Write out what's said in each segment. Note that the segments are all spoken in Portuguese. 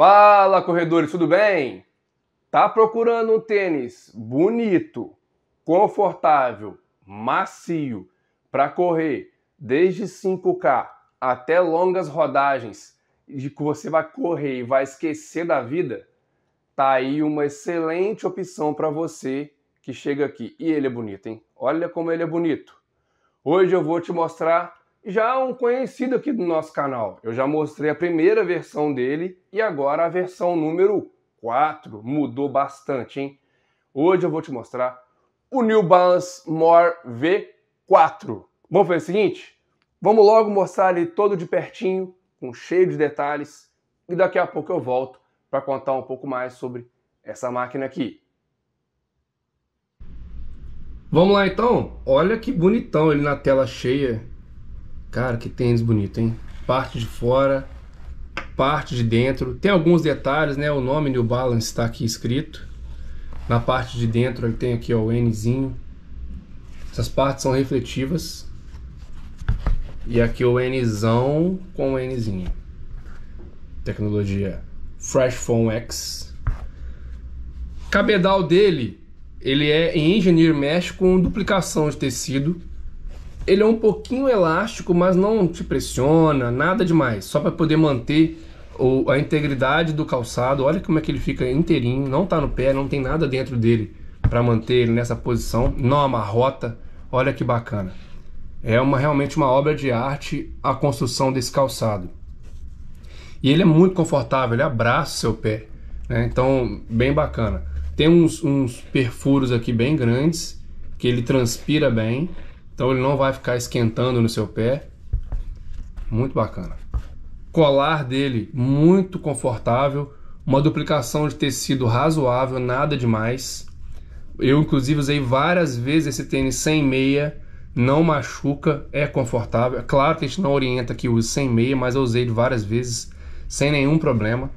Fala corredores, tudo bem? Tá procurando um tênis bonito, confortável, macio para correr desde 5K até longas rodagens de que você vai correr e vai esquecer da vida? Tá aí uma excelente opção para você que chega aqui. E ele é bonito, hein? Olha como ele é bonito. Hoje eu vou te mostrar já é um conhecido aqui do nosso canal. Eu já mostrei a primeira versão dele e agora a versão número 4 mudou bastante, hein? Hoje eu vou te mostrar o New Balance More V4. Vamos fazer o seguinte? Vamos logo mostrar ele todo de pertinho, com cheio de detalhes, e daqui a pouco eu volto para contar um pouco mais sobre essa máquina aqui. Vamos lá então, olha que bonitão ele na tela cheia Cara, que tênis bonito, hein? Parte de fora, parte de dentro. Tem alguns detalhes, né? O nome New Balance está aqui escrito. Na parte de dentro ele tem aqui ó, o Nzinho. Essas partes são refletivas. E aqui o Nzão com o Nzinho. Tecnologia Fresh Phone X. Cabedal dele, ele é em Engineer Mesh com duplicação de tecido ele é um pouquinho elástico, mas não te pressiona, nada demais. Só para poder manter o, a integridade do calçado. Olha como é que ele fica inteirinho, não tá no pé, não tem nada dentro dele para manter ele nessa posição. Não amarrota. Olha que bacana. É uma realmente uma obra de arte a construção desse calçado. E ele é muito confortável, ele abraça o seu pé. Né? Então, bem bacana. Tem uns, uns perfuros aqui bem grandes, que ele transpira bem. Então ele não vai ficar esquentando no seu pé. Muito bacana. Colar dele muito confortável, uma duplicação de tecido razoável, nada demais. Eu inclusive usei várias vezes esse tênis sem meia, não machuca, é confortável. É claro que a gente não orienta que use sem meia, mas eu usei várias vezes sem nenhum problema.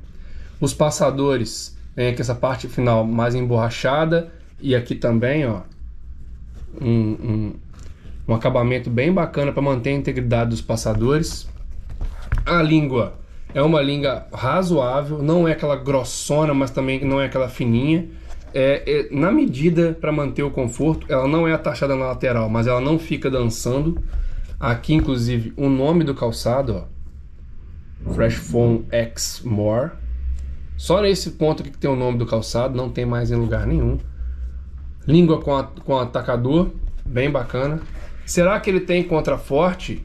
Os passadores vem é, aqui essa parte final mais emborrachada e aqui também, ó, um, um um acabamento bem bacana para manter a integridade dos passadores. A língua é uma língua razoável, não é aquela grossona, mas também não é aquela fininha. É, é na medida para manter o conforto, ela não é atachada na lateral, mas ela não fica dançando. Aqui, inclusive, o nome do calçado, ó, Fresh Foam X More. Só nesse ponto aqui que tem o nome do calçado, não tem mais em lugar nenhum. Língua com, a, com atacador, bem bacana. Será que ele tem contraforte?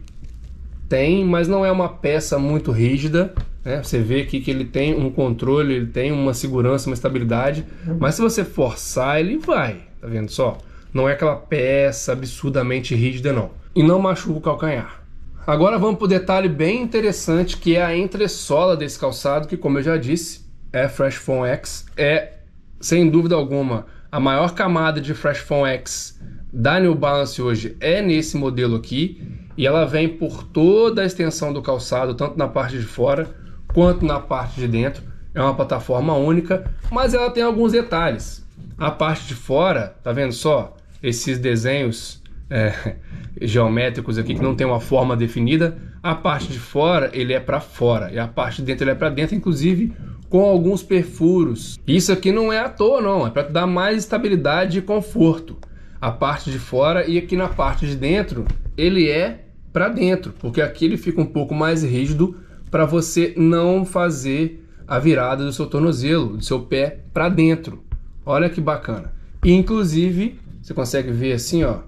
Tem, mas não é uma peça muito rígida. Né? Você vê aqui que ele tem um controle, ele tem uma segurança, uma estabilidade. Mas se você forçar, ele vai. Tá vendo só? Não é aquela peça absurdamente rígida, não. E não machuca o calcanhar. Agora vamos para o detalhe bem interessante que é a entressola desse calçado, que como eu já disse, é Fresh Foam X. É, sem dúvida alguma, a maior camada de Fresh Foam X da New Balance hoje é nesse modelo aqui e ela vem por toda a extensão do calçado, tanto na parte de fora quanto na parte de dentro. É uma plataforma única, mas ela tem alguns detalhes. A parte de fora, tá vendo só? Esses desenhos é, geométricos aqui que não tem uma forma definida. A parte de fora ele é para fora e a parte de dentro ele é para dentro, inclusive com alguns perfuros. Isso aqui não é à toa não, é para dar mais estabilidade e conforto a parte de fora e aqui na parte de dentro ele é para dentro, porque aqui ele fica um pouco mais rígido para você não fazer a virada do seu tornozelo, do seu pé para dentro. Olha que bacana. E, inclusive, você consegue ver assim, ó,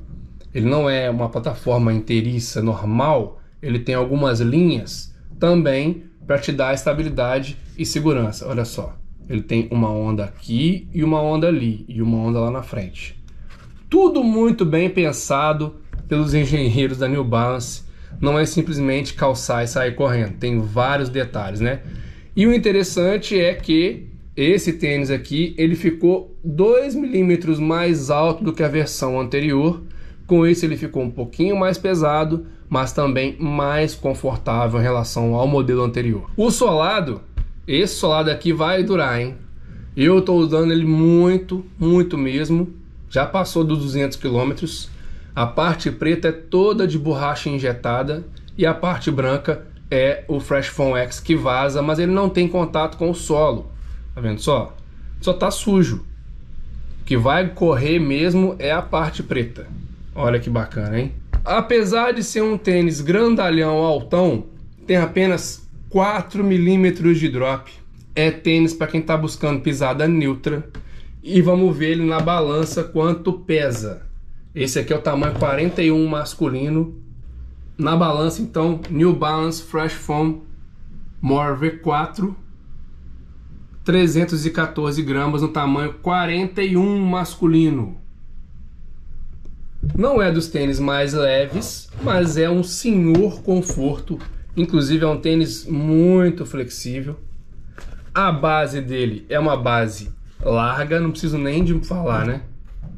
ele não é uma plataforma inteiriça normal, ele tem algumas linhas também para te dar estabilidade e segurança. Olha só, ele tem uma onda aqui e uma onda ali e uma onda lá na frente. Tudo muito bem pensado pelos engenheiros da New Balance. Não é simplesmente calçar e sair correndo, tem vários detalhes, né? E o interessante é que esse tênis aqui, ele ficou 2 milímetros mais alto do que a versão anterior. Com isso ele ficou um pouquinho mais pesado, mas também mais confortável em relação ao modelo anterior. O solado, esse solado aqui vai durar, hein? Eu estou usando ele muito, muito mesmo. Já passou dos 200 quilômetros, a parte preta é toda de borracha injetada e a parte branca é o Fresh Foam X que vaza, mas ele não tem contato com o solo. Tá vendo só? Só tá sujo. O que vai correr mesmo é a parte preta. Olha que bacana, hein? Apesar de ser um tênis grandalhão altão, tem apenas 4 milímetros de drop. É tênis para quem está buscando pisada neutra e vamos ver ele na balança quanto pesa. Esse aqui é o tamanho 41 masculino. Na balança, então, New Balance Fresh Foam More V4. 314 gramas no tamanho 41 masculino. Não é dos tênis mais leves, mas é um senhor conforto. Inclusive é um tênis muito flexível. A base dele é uma base larga, não preciso nem de falar, né?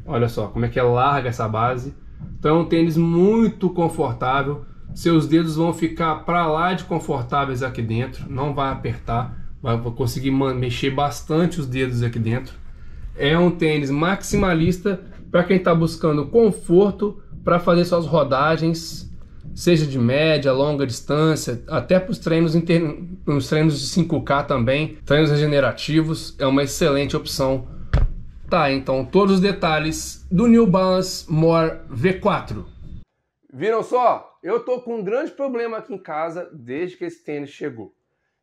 Olha só como é que é larga essa base. Então, é um tênis muito confortável. Seus dedos vão ficar para lá de confortáveis aqui dentro, não vai apertar, vai conseguir mexer bastante os dedos aqui dentro. É um tênis maximalista para quem está buscando conforto para fazer suas rodagens seja de média, longa distância, até para os treinos, inter... Os treinos de 5K também, treinos regenerativos, é uma excelente opção. Tá, então todos os detalhes do New Balance More V4. Viram só? Eu tô com um grande problema aqui em casa desde que esse tênis chegou.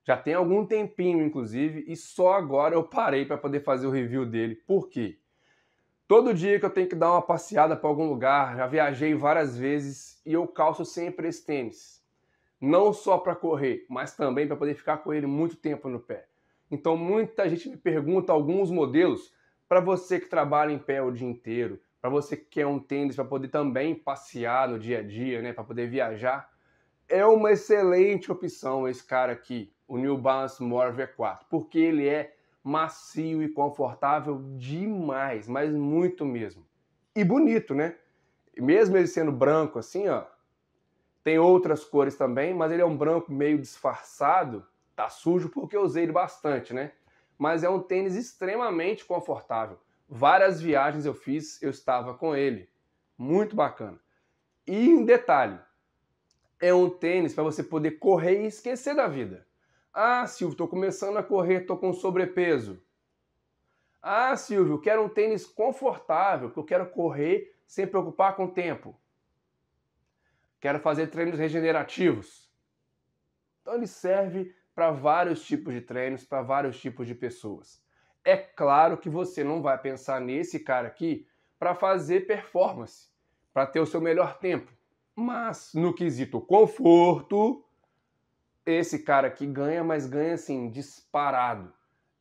Já tem algum tempinho, inclusive, e só agora eu parei para poder fazer o review dele. Por quê? Todo dia que eu tenho que dar uma passeada para algum lugar, já viajei várias vezes e eu calço sempre esse tênis. Não só para correr, mas também para poder ficar com ele muito tempo no pé. Então muita gente me pergunta alguns modelos para você que trabalha em pé o dia inteiro, para você que quer um tênis para poder também passear no dia a dia, né, para poder viajar. É uma excelente opção esse cara aqui, o New Balance More V4, porque ele é macio e confortável demais, mas muito mesmo. E bonito, né? Mesmo ele sendo branco assim, ó, tem outras cores também, mas ele é um branco meio disfarçado, tá sujo porque eu usei ele bastante, né? Mas é um tênis extremamente confortável. Várias viagens eu fiz, eu estava com ele. Muito bacana. E um detalhe, é um tênis para você poder correr e esquecer da vida. Ah, Silvio, estou começando a correr, estou com sobrepeso. Ah, Silvio, quero um tênis confortável, porque eu quero correr sem preocupar com o tempo. Quero fazer treinos regenerativos. Então ele serve para vários tipos de treinos, para vários tipos de pessoas. É claro que você não vai pensar nesse cara aqui para fazer performance, para ter o seu melhor tempo. Mas no quesito conforto, esse cara aqui ganha, mas ganha assim, disparado.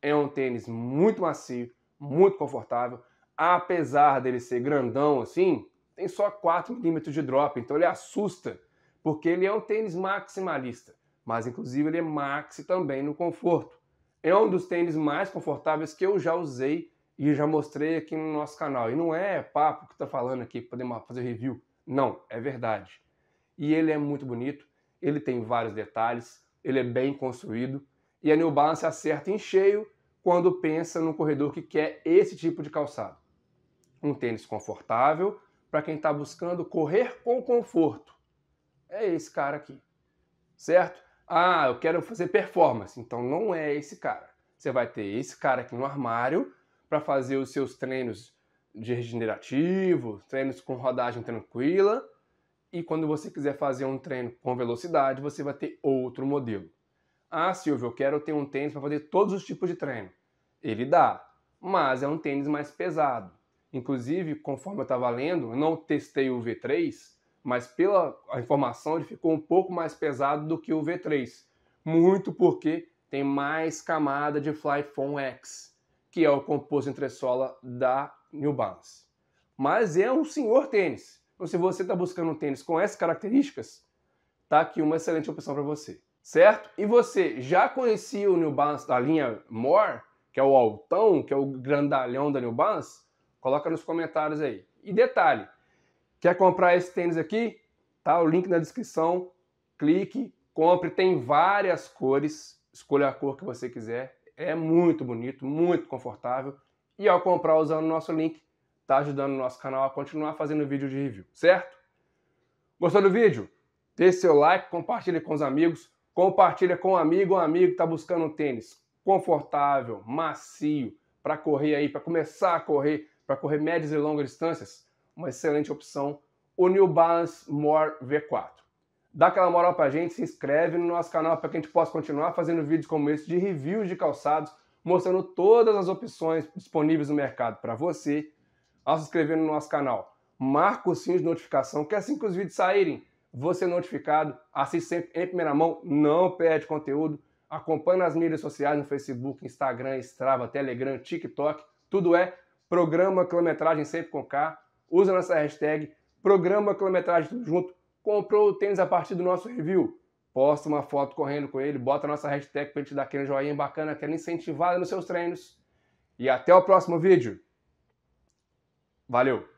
É um tênis muito macio, muito confortável. Apesar dele ser grandão assim, tem só 4 milímetros de drop, então ele assusta, porque ele é um tênis maximalista. Mas inclusive ele é maxi também no conforto. É um dos tênis mais confortáveis que eu já usei e já mostrei aqui no nosso canal. E não é papo que tá falando aqui para fazer review. Não, é verdade. E ele é muito bonito ele tem vários detalhes, ele é bem construído e a New Balance acerta em cheio quando pensa no corredor que quer esse tipo de calçado. Um tênis confortável para quem está buscando correr com conforto. É esse cara aqui, certo? Ah, eu quero fazer performance, então não é esse cara. Você vai ter esse cara aqui no armário para fazer os seus treinos de regenerativo, treinos com rodagem tranquila e quando você quiser fazer um treino com velocidade, você vai ter outro modelo. Ah, Silvio, eu quero ter um tênis para fazer todos os tipos de treino. Ele dá, mas é um tênis mais pesado. Inclusive, conforme eu estava lendo, eu não testei o V3, mas pela informação ele ficou um pouco mais pesado do que o V3. Muito porque tem mais camada de Fly Foam X, que é o composto entressola da New Balance. Mas é um senhor tênis. Então, se você está buscando um tênis com essas características, tá aqui uma excelente opção para você, certo? E você já conhecia o New Balance da linha More, que é o altão, que é o grandalhão da New Balance? Coloca nos comentários aí. E detalhe, quer comprar esse tênis aqui? Tá o link na descrição. Clique, compre, tem várias cores. Escolha a cor que você quiser. É muito bonito, muito confortável. E ao comprar usando o nosso link, está ajudando o nosso canal a continuar fazendo vídeo de review, certo? Gostou do vídeo? Deixe seu like, compartilhe com os amigos, compartilha com um amigo, um amigo que está buscando um tênis confortável, macio, para correr aí, para começar a correr, para correr médias e longas distâncias, uma excelente opção, o New Balance More V4. Dá aquela moral para a gente, se inscreve no nosso canal para que a gente possa continuar fazendo vídeos como esse de reviews de calçados, mostrando todas as opções disponíveis no mercado para você ao se inscrever no nosso canal. Marca o sininho de notificação, que assim que os vídeos saírem, você é notificado, assiste sempre em primeira mão, não perde conteúdo, acompanha nas mídias sociais, no Facebook, Instagram, Strava, Telegram, TikTok, tudo é Programa Quilometragem Sempre com K, usa nossa hashtag, Programa Quilometragem Tudo Junto, comprou o tênis a partir do nosso review, posta uma foto correndo com ele, bota a nossa hashtag para ele te dar aquele joinha bacana, aquela incentivada nos seus treinos. E até o próximo vídeo! Valeu!